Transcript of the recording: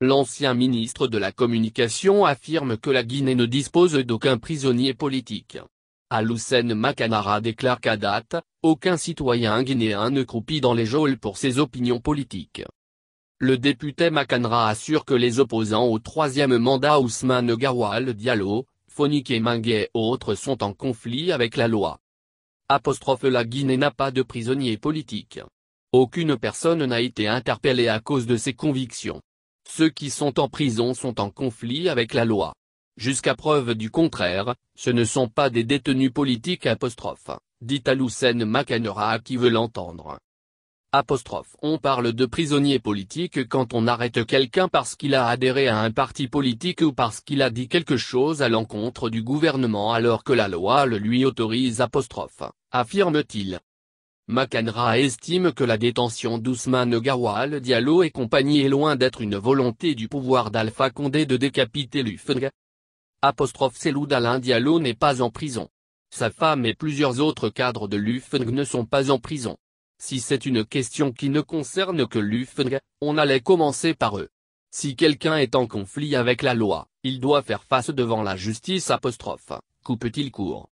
L'ancien ministre de la Communication affirme que la Guinée ne dispose d'aucun prisonnier politique. Aloussen Makanara déclare qu'à date, aucun citoyen guinéen ne croupit dans les geôles pour ses opinions politiques. Le député Makanara assure que les opposants au troisième mandat Ousmane Gawal Diallo, Fonique et autres sont en conflit avec la loi. Apostrophe la Guinée n'a pas de prisonnier politique. Aucune personne n'a été interpellée à cause de ses convictions. Ceux qui sont en prison sont en conflit avec la loi. Jusqu'à preuve du contraire, ce ne sont pas des détenus politiques dit Aloussen Macanera qui veut l'entendre. Apostrophe. On parle de prisonnier politique quand on arrête quelqu'un parce qu'il a adhéré à un parti politique ou parce qu'il a dit quelque chose à l'encontre du gouvernement alors que la loi le lui autorise apostrophe, affirme-t-il. Macanra estime que la détention d'Ousmane Gawal Diallo et compagnie est loin d'être une volonté du pouvoir d'Alpha Condé de décapiter Lufeng. Apostrophe Seloud Alain Diallo n'est pas en prison. Sa femme et plusieurs autres cadres de Lufeng ne sont pas en prison. Si c'est une question qui ne concerne que Lufeng, on allait commencer par eux. Si quelqu'un est en conflit avec la loi, il doit faire face devant la justice apostrophe, coupe-t-il court.